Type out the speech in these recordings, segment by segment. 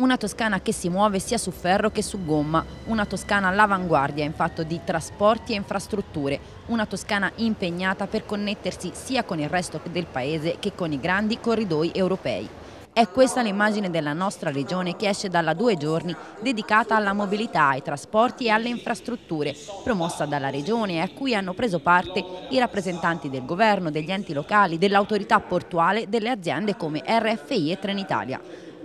Una Toscana che si muove sia su ferro che su gomma, una Toscana all'avanguardia in fatto di trasporti e infrastrutture, una Toscana impegnata per connettersi sia con il resto del paese che con i grandi corridoi europei. È questa l'immagine della nostra regione che esce dalla due giorni dedicata alla mobilità, ai trasporti e alle infrastrutture, promossa dalla regione e a cui hanno preso parte i rappresentanti del governo, degli enti locali, dell'autorità portuale, delle aziende come RFI e Trenitalia.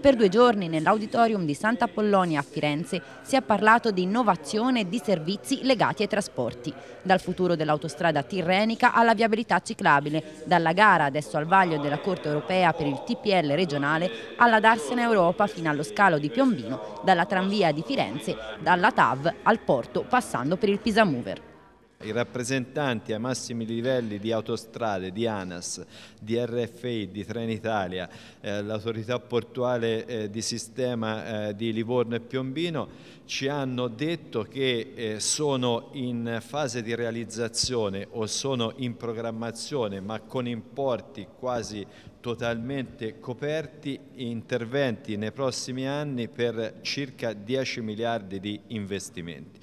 Per due giorni nell'auditorium di Santa Pollonia a Firenze si è parlato di innovazione e di servizi legati ai trasporti, dal futuro dell'autostrada tirrenica alla viabilità ciclabile, dalla gara adesso al vaglio della Corte Europea per il TPL regionale alla Darsena Europa fino allo scalo di Piombino, dalla tranvia di Firenze, dalla TAV al porto passando per il Pisamover. I rappresentanti ai massimi livelli di autostrade, di ANAS, di RFI, di Trenitalia, eh, l'autorità portuale eh, di sistema eh, di Livorno e Piombino ci hanno detto che eh, sono in fase di realizzazione o sono in programmazione ma con importi quasi totalmente coperti interventi nei prossimi anni per circa 10 miliardi di investimenti.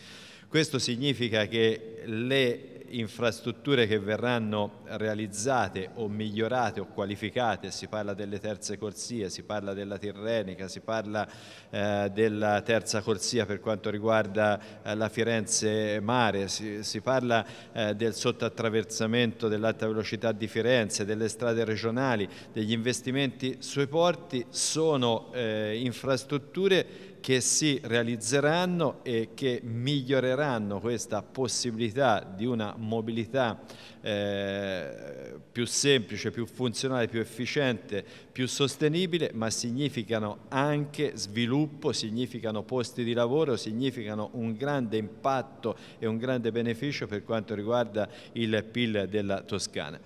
Questo significa che le infrastrutture che verranno realizzate o migliorate o qualificate, si parla delle terze corsie, si parla della Tirrenica, si parla eh, della terza corsia per quanto riguarda eh, la Firenze Mare, si, si parla eh, del sottoattraversamento dell'alta velocità di Firenze, delle strade regionali, degli investimenti sui porti, sono eh, infrastrutture che si realizzeranno e che miglioreranno questa possibilità di una mobilità eh, più semplice, più funzionale, più efficiente, più sostenibile, ma significano anche sviluppo, significano posti di lavoro, significano un grande impatto e un grande beneficio per quanto riguarda il PIL della Toscana.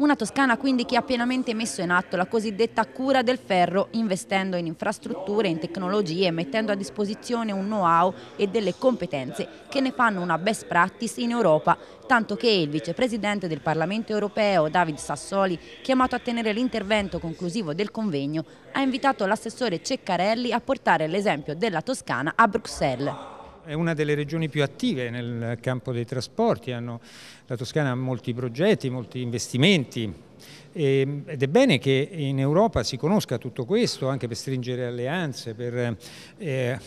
Una Toscana quindi che ha pienamente messo in atto la cosiddetta cura del ferro, investendo in infrastrutture, in tecnologie, e mettendo a disposizione un know-how e delle competenze che ne fanno una best practice in Europa, tanto che il vicepresidente del Parlamento europeo, David Sassoli, chiamato a tenere l'intervento conclusivo del convegno, ha invitato l'assessore Ceccarelli a portare l'esempio della Toscana a Bruxelles. È una delle regioni più attive nel campo dei trasporti, hanno, la Toscana ha molti progetti, molti investimenti e, ehm, ed è bene che in Europa si conosca tutto questo anche per stringere alleanze, per eh,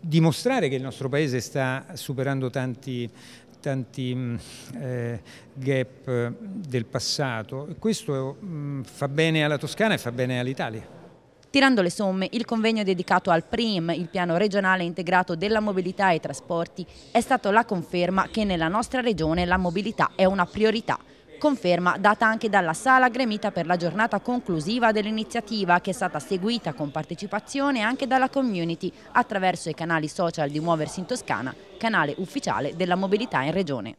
dimostrare che il nostro Paese sta superando tanti, tanti mm, eh, gap del passato. Questo mh, mm, fa bene alla Toscana e fa bene all'Italia. Tirando le somme, il convegno dedicato al PRIM, il piano regionale integrato della mobilità e trasporti, è stato la conferma che nella nostra regione la mobilità è una priorità. Conferma data anche dalla sala gremita per la giornata conclusiva dell'iniziativa che è stata seguita con partecipazione anche dalla community attraverso i canali social di Muoversi in Toscana, canale ufficiale della mobilità in regione.